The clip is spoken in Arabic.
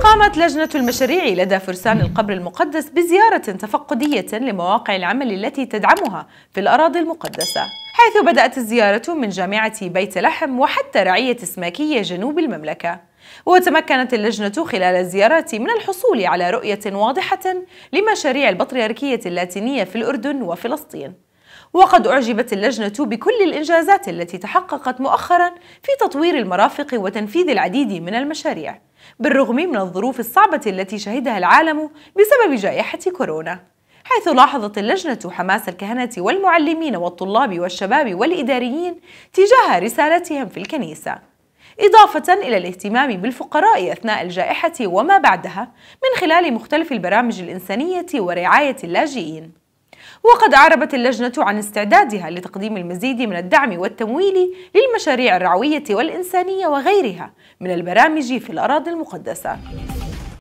قامت لجنة المشاريع لدى فرسان القبر المقدس بزيارة تفقدية لمواقع العمل التي تدعمها في الأراضي المقدسة حيث بدأت الزيارة من جامعة بيت لحم وحتى رعية سماكية جنوب المملكة وتمكنت اللجنة خلال الزيارة من الحصول على رؤية واضحة لمشاريع البطريركية اللاتينية في الأردن وفلسطين وقد أعجبت اللجنة بكل الإنجازات التي تحققت مؤخرا في تطوير المرافق وتنفيذ العديد من المشاريع بالرغم من الظروف الصعبة التي شهدها العالم بسبب جائحة كورونا حيث لاحظت اللجنة حماس الكهنة والمعلمين والطلاب والشباب والإداريين تجاه رسالتهم في الكنيسة إضافة إلى الاهتمام بالفقراء أثناء الجائحة وما بعدها من خلال مختلف البرامج الإنسانية ورعاية اللاجئين وقد أعربت اللجنة عن استعدادها لتقديم المزيد من الدعم والتمويل للمشاريع الرعوية والإنسانية وغيرها من البرامج في الأراضي المقدسة